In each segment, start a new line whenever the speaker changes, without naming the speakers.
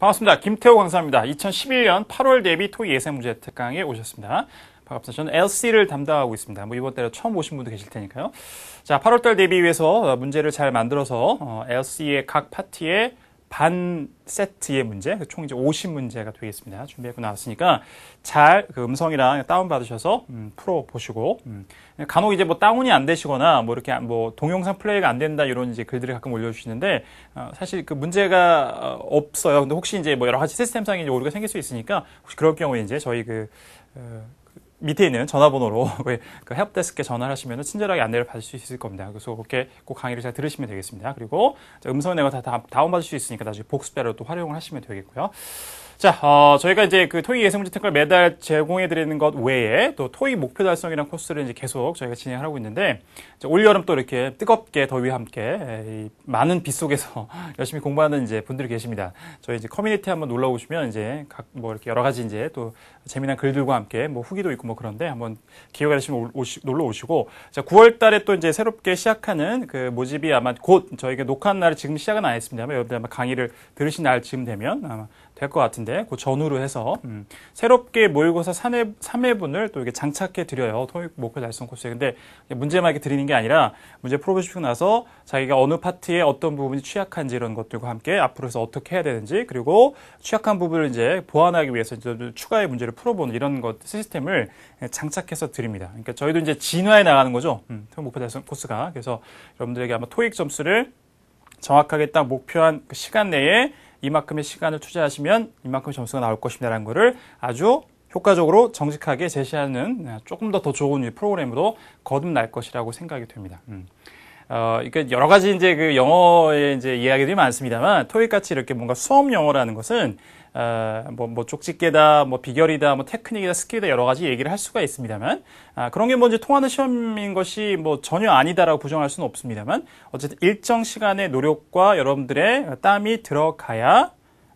반갑습니다. 김태호 강사입니다. 2011년 8월 대비 토익 예세 문제 특강에 오셨습니다. 반갑습니다. 저는 LC를 담당하고 있습니다. 뭐 이번 달에 처음 오신 분도 계실 테니까요. 자, 8월달 대비 위해서 문제를 잘 만들어서 어, LC의 각파티에 반 세트의 문제, 그 총 이제 50문제가 되겠습니다. 준비하고 나왔으니까 잘 그 음성이랑 다운받으셔서 음, 풀어보시고, 음. 간혹 이제 뭐 다운이 안 되시거나 뭐 이렇게 뭐 동영상 플레이가 안 된다 이런 이제 글들을 가끔 올려주시는데, 어, 사실 그 문제가 어, 없어요. 근데 혹시 이제 뭐 여러 가지 시스템상의 오류가 생길 수 있으니까 혹시 그럴 경우에 이제 저희 그, 어, 밑에 있는 전화번호로 그 해업데스크에 전화를 하시면 친절하게 안내를 받을 수 있을 겁니다. 그래서 그렇게 꼭 강의를 잘 들으시면 되겠습니다. 그리고 음성 내용을 다 다운받을 수 있으니까 나중에 복습자료또 활용을 하시면 되겠고요. 자, 어, 저희가 이제 그 토익 예상 문제 특가 매달 제공해 드리는 것 외에 또 토익 목표 달성이라는 코스를 이제 계속 저희가 진행을 하고 있는데 올 여름 또 이렇게 뜨겁게 더위와 함께 예, 많은 빗 속에서 열심히 공부하는 이제 분들이 계십니다. 저희 이제 커뮤니티 한번 놀러 오시면 이제 각 뭐 이렇게 여러 가지 이제 또 재미난 글들과 함께 뭐 후기도 있고 뭐 그런데 한번 기회가 되시면 오시, 놀러 오시고 자, 9월 달에 또 이제 새롭게 시작하는 그 모집이 아마 곧 저희가 녹화한 날이 지금 시작은 안 했습니다만 여러분들 아마 강의를 들으신 날 지금 되면 아마 될것 같은데 그 전후로 해서 음, 새롭게 모의고사 3회, 3회분을 또 이렇게 장착해 드려요. 토익 목표 달성 코스에. 근데 문제만 이렇게 드리는 게 아니라 문제 풀어보시고 나서 자기가 어느 파트에 어떤 부분이 취약한지 이런 것들과 함께 앞으로서 어떻게 해야 되는지 그리고 취약한 부분을 이제 보완하기 위해서 이제 추가의 문제를 풀어보는 이런 것 시스템을 장착해서 드립니다. 그러니까 저희도 이제 진화해 나가는 거죠. 음, 토익 목표 달성 코스가. 그래서 여러분들에게 아마 토익 점수를 정확하게 딱 목표한 그 시간 내에 이만큼의 시간을 투자하시면 이만큼 점수가 나올 것입니다라는 것을 아주 효과적으로 정직하게 제시하는 아, 조금 더 더 좋은 프로그램으로 거듭날 것이라고 생각이 됩니다. 음. 어, 그러니까 여러 가지 이제 그 영어의 이제 이야기들이 많습니다만 토익 같이 이렇게 뭔가 수업 영어라는 것은 어, 뭐, 뭐 쪽집게다, 뭐 비결이다, 뭐 테크닉이다, 스킬이다 여러 가지 얘기를 할 수가 있습니다만 아, 그런 게 뭔지 뭐 통하는 시험인 것이 뭐 전혀 아니다라고 부정할 수는 없습니다만 어쨌든 일정 시간의 노력과 여러분들의 땀이 들어가야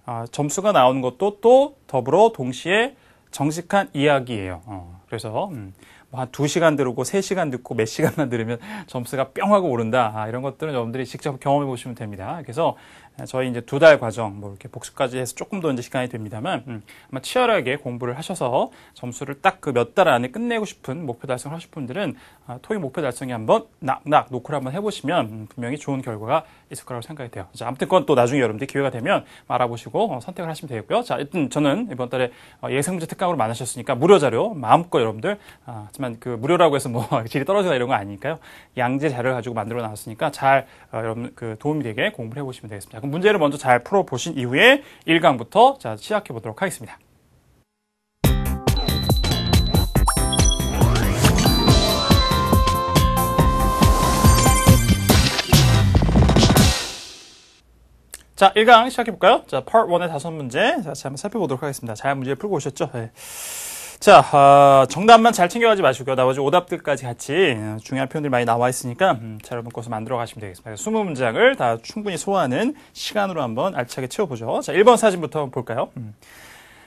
아, 점수가 나오는 것도 또 더불어 동시에 정직한 이야기예요. 어, 그래서 음, 뭐 한 2시간 들고 3시간 듣고 몇 시간만 들으면 점수가 뿅 하고 오른다. 아, 이런 것들은 여러분들이 직접 경험해 보시면 됩니다. 그래서 네, 저희 이제 두 달 과정 뭐 이렇게 복습까지 해서 조금 더 이제 시간이 됩니다만 음, 아마 치열하게 공부를 하셔서 점수를 딱 그 몇 달 안에 끝내고 싶은 목표 달성을 하실 분들은 아, 토익 목표 달성에 한번 낙낙 노크를 한번 해보시면 음, 분명히 좋은 결과가 있을 거라고 생각이 돼요. 자, 아무튼 그건 또 나중에 여러분들 기회가 되면 알아보시고 어, 선택을 하시면 되겠고요. 자, 일단 저는 이번 달에 어, 예상 문제 특강으로 많으셨으니까 무료 자료 마음껏 여러분들 아, 하지만 그 무료라고 해서 뭐 질이 떨어지나 이런 거 아니니까요. 양재 자료를 가지고 만들어 놨으니까 잘 어, 여러분 그 도움이 되게 공부를 해보시면 되겠습니다. 그럼 문제를 먼저 잘 풀어보신 이후에 1강부터 자, 시작해 보도록 하겠습니다. 자, 1강 시작해볼까요? 자, Part 1의 다섯 문제. 자, 다시 한번 살펴보도록 하겠습니다. 잘 문제 풀고 오셨죠? 네. 자, 어, 정답만 잘 챙겨가지 마시고요. 나머지 오답들까지 같이 음, 중요한 표현들 많이 나와 있으니까 음, 잘 여러분 것을 만들어 가시면 되겠습니다. 20문장을 다 충분히 소화하는 시간으로 한번 알차게 채워보죠. 자, 1번 사진부터 볼까요? 음.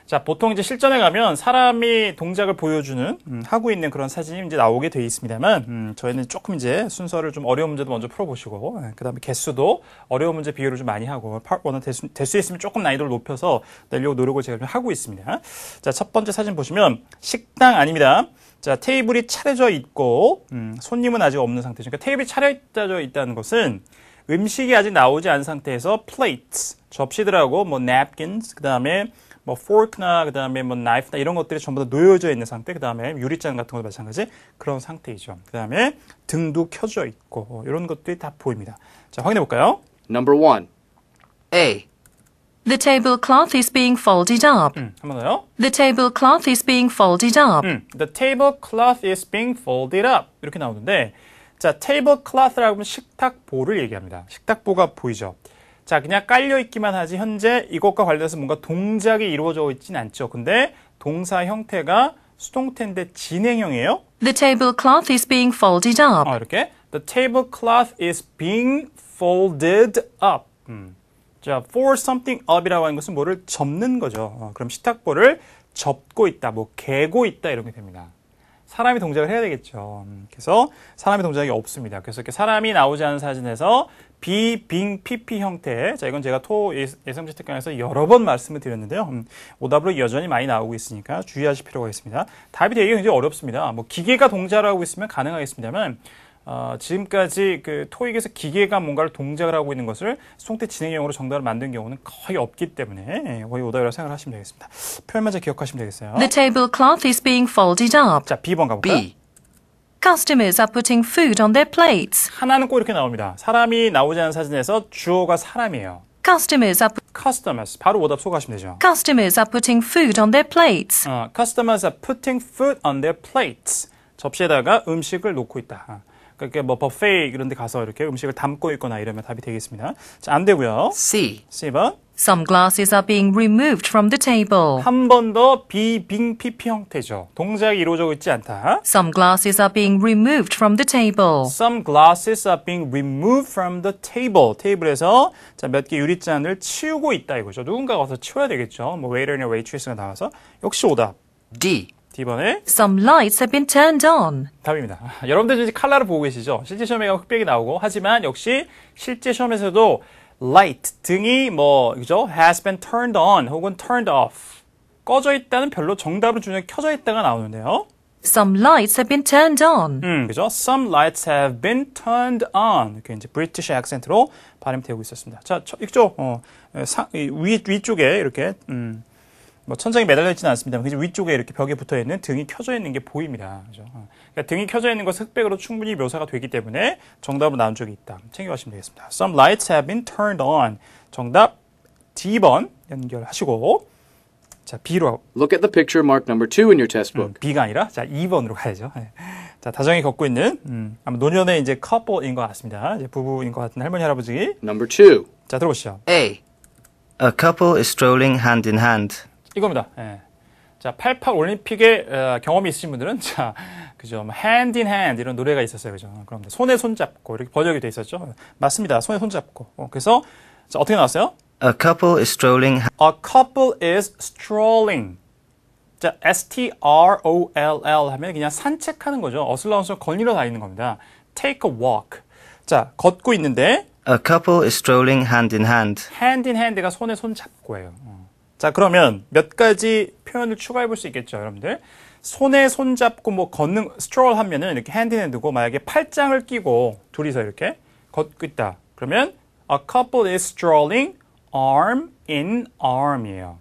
자, 보통 이제 실전에 가면 사람이 동작을 보여주는 음, 하고 있는 그런 사진이 이제 나오게 돼 있습니다만 음, 저희는 조금 이제 순서를 좀 어려운 문제도 먼저 풀어보시고 예, 그다음에 개수도 어려운 문제 비율을좀 많이 하고 워낙 될수 될수 있으면 조금 난이도를 높여서 내려고 노력을 제가 좀 하고 있습니다. 자, 첫 번째 사진 보시면 식당 아닙니다. 자, 테이블이 차려져 있고 음, 손님은 아직 없는 상태죠. 그러니까 테이블이 차려져 있다는 것은 음식이 아직 나오지 않은 상태에서 플레이트, 접시들하고 뭐 냅킨스, 그다음에 뭐 fork나 그다음에 뭐 knife나 이런 것들이 전부 다 놓여져 있는 상태. 그다음에 유리잔 같은 것도 마찬가지 그런 상태이죠. 그다음에 등도
켜져 있고 이런 것들이 다 보입니다. 자, 확인해 볼까요? Number 1. A. The tablecloth is being folded up. 음, 한번 더요. The tablecloth is being folded up. 음,
the tablecloth is being folded up. 이렇게 나오는데 자, tablecloth라고 하면 식탁보를 얘기합니다. 식탁보가 보이죠. 자, 그냥 깔려 있기만 하지 현재 이것과 관련해서 뭔가 동작이 이루어져 있진 않죠. 근데 동사 형태가 수동태인데 진행형이에요.
The tablecloth is being folded up. 아,
이렇게. The tablecloth is being folded up. 음. 자, for something up이라고 하는 것은 뭐를 접는 거죠. 어, 그럼 식탁보를 접고 있다, 뭐 개고 있다 이렇게 됩니다. 사람이 동작을 해야 되겠죠. 음, 그래서 사람이 동작이 없습니다. 그래서 이렇게 사람이 나오지 않은 사진에서 비, 빙, 피피 형태. 자, 이건 제가 토 예성지 특강에서 여러 번 말씀을 드렸는데요. 음, 오답으로 여전히 많이 나오고 있으니까 주의하실 필요가 있습니다. 답이 되게 굉장히 어렵습니다. 뭐 기계가 동작을 하고 있으면 가능하겠습니다만 어, 지금까지 그 토익에서 기계가 뭔가를 동작을 하고 있는 것을 수동태 진행형으로 정답을 만든 경우는 거의 없기 때문에 거의 오답이라고 생각을 하시면 되겠습니다. 표현만 잘 기억하시면 되겠어요. The
tablecloth is being folded up. 자, B번 가볼까요? B. Customers are putting food on their plates. 하나는
꼭 이렇게 나옵니다. 사람이 나오지 않은 사진에서 주어가 사람이에요.
Customers are
customers 바로 오답 소개하시면 되죠.
Customers are putting food on their plates.
어, customers are putting food on their plates. 접시에다가 음식을 놓고 있다. 그러니까 뭐 버페 이런 데 가서 이렇게 음식을 담고 있거나 이러면 답이 되겠습니다. 자, 안 되고요. C.
C번. Some glasses are being removed from the table. 한 번더 비빙 PP 형태죠. 동작이 이루어지고 있지 않다. Some glasses are being removed from the table.
Some glasses are being removed from the table. 테이블에서 몇개 유리잔을 치우고 있다 이거죠. 누군가가 와서 치워야 되겠죠. 뭐 웨이터나 웨이트리스가 나와서 역시 오답. D. D번에
Some lights have been turned on.
답입니다. 여러분들 이제 칼라를 보고 계시죠? 실제 시험에 가면 흑백이 나오고 하지만 역시 실제 시험에서도 light 등이 뭐 그죠? has been turned on 혹은 turned off 꺼져 있다는 별로 정답을 주는 켜져 있다가 나오는데요. Some lights have been turned on. 음, 그죠? Some lights have been turned on. 이렇게 이제 브리티시 액센트로 발음되고 있었습니다. 자, 이쪽 어, 상, 위, 위쪽에 이렇게 음, 뭐 천장에 매달려 있지는 않습니다. 그 위쪽에 이렇게 벽에 붙어 있는 등이 켜져 있는 게 보입니다. 그죠? 어. 그러니까 등이 켜져 있는 것은 흑백으로 충분히 묘사가 되기 때문에 정답은 나온 쪽이 있다. 챙겨가시면 되겠습니다. Some lights have been turned on. 정답 D번 연결하시고 자 B로
Look at the picture m a r k number 2
in your textbook. 음, B가 아니라 자 2번으로 가야죠. 예. 자 다정이 걷고 있는 음, 아마 노년의 이제 커플인 것 같습니다. 이제 부부인 것 같은 할머니 할아버지. Number 2. 자 들어보시죠. A.
A couple is strolling hand in hand.
이겁니다. 예. 자, 88 올림픽에 어, 경험이 있으신 분들은 자, 그죠? 뭐, hand i 이런 노래가 있었어요. 그죠? 그럼 손에 손 잡고 이렇게 번역이 돼 있었죠. 맞습니다. 손에 손 잡고. 어, 그래서 자, 어떻게 나왔어요?
A couple is strolling.
A couple is strolling. 자, S-T-R-O-L-L 하면 그냥 산책하는 거죠. 어슬렁어슬렁 걸리러 다니는 겁니다. Take a walk. 자, 걷고 있는데 A couple is strolling hand in hand. hand in hand가 손에 손 잡고예요. 어. 자, 그러면 몇 가지 표현을 추가해 볼 수 있겠죠, 여러분들. 손에 손잡고 뭐 걷는 스트롤 하면은 이렇게 핸드핸드고 만약에 팔짱을 끼고 둘이서 이렇게 걷고 있다. 그러면 a couple is strolling arm in arm이에요.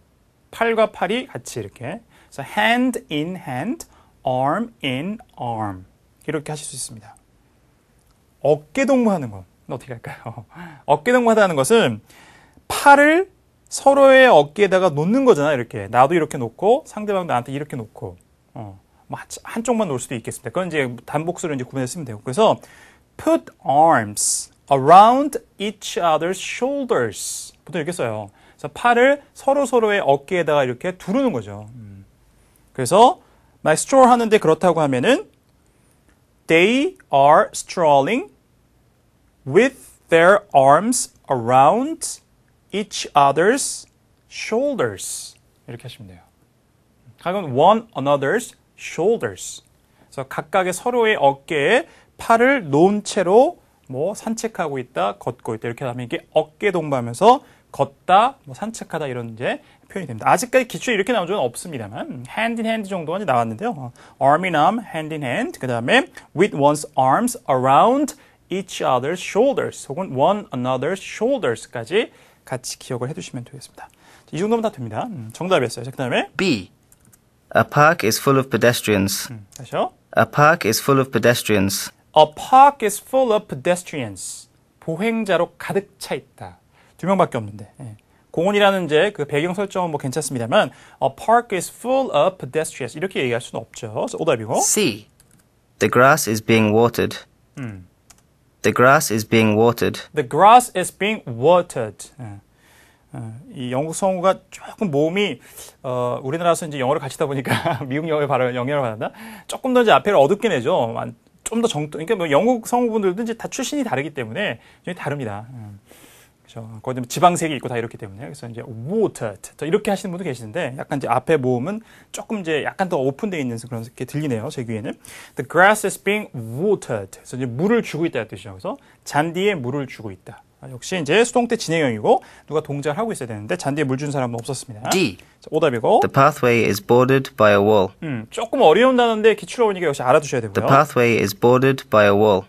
팔과 팔이 같이 이렇게. 그래서 hand in hand, arm in arm. 이렇게 하실 수 있습니다. 어깨 동무하는 건 어떻게 할까요? 어깨 동무하다는 것은 팔을 서로의 어깨에다가 놓는 거잖아 이렇게 나도 이렇게 놓고 상대방 도 나한테 이렇게 놓고 어. 뭐 한쪽만 놓을 수도 있겠습니다. 그건 이제 단복수로 이제 구분했으면 되고 그래서 put arms around each other's shoulders 보통 이렇게 써요. 그래서 팔을 서로 서로의 어깨에다가 이렇게 두르는 거죠. 음. 그래서 my stroll 하는데 그렇다고 하면은 they are strolling with their arms around each other's shoulders 이렇게 하시면 돼요. 각은 one another's shoulders. 그래서 각각의 서로의 어깨에 팔을 놓은 채로 뭐 산책하고 있다, 걷고 있다 이렇게 하면 이게 어깨 동반하면서 걷다, 뭐 산책하다 이런 이제 표현이 됩니다. 아직까지 기초에 이렇게 나온 적은 없습니다만 hand in hand 정도만 나왔는데요. arm in arm, hand in hand, 그 다음에 with one's arms around each other's shoulders 혹은 one another's shoulders까지 같이 기억을 해두시면 되겠습니다. 이 정도면 다 됩니다. 음, 정답이었어요. 자, 그 다음에 B. A park
is full of pedestrians. 음, 다시요. A park is full of pedestrians.
A park is full of pedestrians. 보행자로 가득 차 있다. 두 명밖에 없는데. 예. 공원이라는 이제 그 배경 설정은 뭐 괜찮습니다만 A park is full of pedestrians 이렇게 얘기할 수는 없죠. 오답이고. C.
The grass is being watered. 음. The grass is being watered.
The grass is being watered. 예. 어, 이 영국 성우가 조금 몸이 어, 우리나라에서 이제 영어를 같이 다 보니까 미국 영어의 발음 영향을 받았나? 조금 더 이제 앞에를 어둡게 내죠. 좀 더 정통. 그러니까 뭐 영국 성우분들도 이제 다 출신이 다르기 때문에 좀 다릅니다. 음. 그렇죠. 거기 지방색이 있고 다 이렇기 때문에 그래서 이제 water 이렇게 하시는 분도 계시는데 약간 이제 앞에 모음은 조금 이제 약간 더 오픈되어 있는 그런 게 들리네요. 제 귀에는 the grass is being watered. 그래서 이제 물을 주고 있다는 뜻이죠. 그래서 잔디에 물을 주고 있다. 아, 역시 이제 수동 태 진행형이고 누가 동작을 하고 있어야 되는데 잔디에 물준 사람은 없었습니다. D. 자, 오답이고.
The pathway is bordered by a wall. 음,
조금 어려운 단어인데 기출어원이니까 역시 알아두셔야 되고요. The
pathway is bordered by a wall.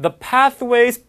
The pathway is